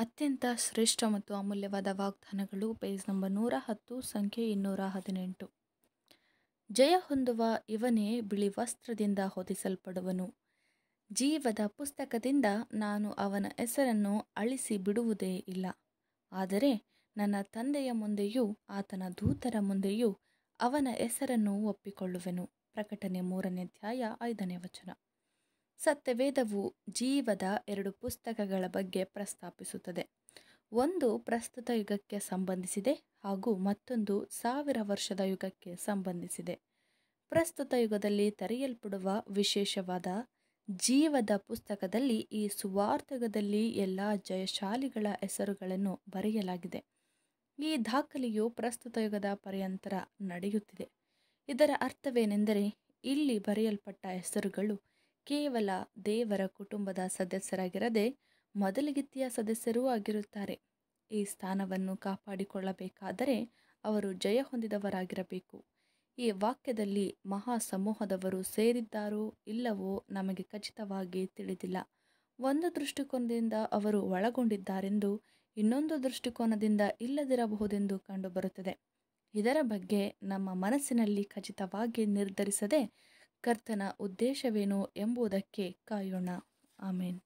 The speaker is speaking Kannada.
ಅತ್ಯಂತ ಶ್ರೇಷ್ಠ ಮತ್ತು ಅಮೂಲ್ಯವಾದ ವಾಗ್ದಾನಗಳು ಪೇಜ್ ನಂಬರ್ ನೂರ ಹತ್ತು ಸಂಖ್ಯೆ ಇನ್ನೂರ ಹದಿನೆಂಟು ಜಯ ಹೊಂದುವ ಇವನೇ ಬಿಳಿ ವಸ್ತ್ರದಿಂದ ಹೊದಿಸಲ್ಪಡುವನು ಜೀವದ ಪುಸ್ತಕದಿಂದ ನಾನು ಅವನ ಹೆಸರನ್ನು ಅಳಿಸಿ ಬಿಡುವುದೇ ಇಲ್ಲ ಆದರೆ ನನ್ನ ತಂದೆಯ ಮುಂದೆಯೂ ಆತನ ದೂತರ ಮುಂದೆಯೂ ಅವನ ಹೆಸರನ್ನು ಒಪ್ಪಿಕೊಳ್ಳುವೆನು ಪ್ರಕಟಣೆ ಮೂರನೇ ಅಧ್ಯಾಯ ಐದನೇ ವಚನ ಸತ್ಯವೇದವು ಜೀವದ ಎರಡು ಪುಸ್ತಕಗಳ ಬಗ್ಗೆ ಪ್ರಸ್ತಾಪಿಸುತ್ತದೆ ಒಂದು ಪ್ರಸ್ತುತ ಯುಗಕ್ಕೆ ಸಂಬಂಧಿಸಿದೆ ಹಾಗೂ ಮತ್ತೊಂದು ಸಾವಿರ ವರ್ಷದ ಯುಗಕ್ಕೆ ಸಂಬಂಧಿಸಿದೆ ಪ್ರಸ್ತುತ ಯುಗದಲ್ಲಿ ತೆರೆಯಲ್ಪಡುವ ವಿಶೇಷವಾದ ಜೀವದ ಪುಸ್ತಕದಲ್ಲಿ ಈ ಸುವಾರ್ಥಕದಲ್ಲಿ ಎಲ್ಲ ಜಯಶಾಲಿಗಳ ಹೆಸರುಗಳನ್ನು ಬರೆಯಲಾಗಿದೆ ಈ ದಾಖಲೆಯು ಪ್ರಸ್ತುತ ಯುಗದ ಪರ್ಯಂತರ ನಡೆಯುತ್ತಿದೆ ಇದರ ಅರ್ಥವೇನೆಂದರೆ ಇಲ್ಲಿ ಬರೆಯಲ್ಪಟ್ಟ ಹೆಸರುಗಳು ಕೇವಲ ದೇವರ ಕುಟುಂಬದ ಸದಸ್ಯರಾಗಿರದೆ ಮೊದಲಗಿತ್ತಿಯ ಸದಸ್ಯರೂ ಆಗಿರುತ್ತಾರೆ ಈ ಸ್ಥಾನವನ್ನು ಕಾಪಾಡಿಕೊಳ್ಳಬೇಕಾದರೆ ಅವರು ಜಯ ಹೊಂದಿದವರಾಗಿರಬೇಕು ಈ ವಾಕ್ಯದಲ್ಲಿ ಮಹಾ ಸಮೂಹದವರು ಸೇರಿದ್ದಾರೋ ಇಲ್ಲವೋ ನಮಗೆ ಖಚಿತವಾಗಿ ತಿಳಿದಿಲ್ಲ ಒಂದು ದೃಷ್ಟಿಕೋನದಿಂದ ಅವರು ಒಳಗೊಂಡಿದ್ದಾರೆಂದು ಇನ್ನೊಂದು ದೃಷ್ಟಿಕೋನದಿಂದ ಇಲ್ಲದಿರಬಹುದೆಂದು ಕಂಡುಬರುತ್ತದೆ ಇದರ ಬಗ್ಗೆ ನಮ್ಮ ಮನಸ್ಸಿನಲ್ಲಿ ಖಚಿತವಾಗಿ ನಿರ್ಧರಿಸದೆ ಕರ್ತನ ಉದ್ದೇಶವೇನು ಎಂಬುದಕ್ಕೆ ಕಾಯೋಣ ಆಮೇನ್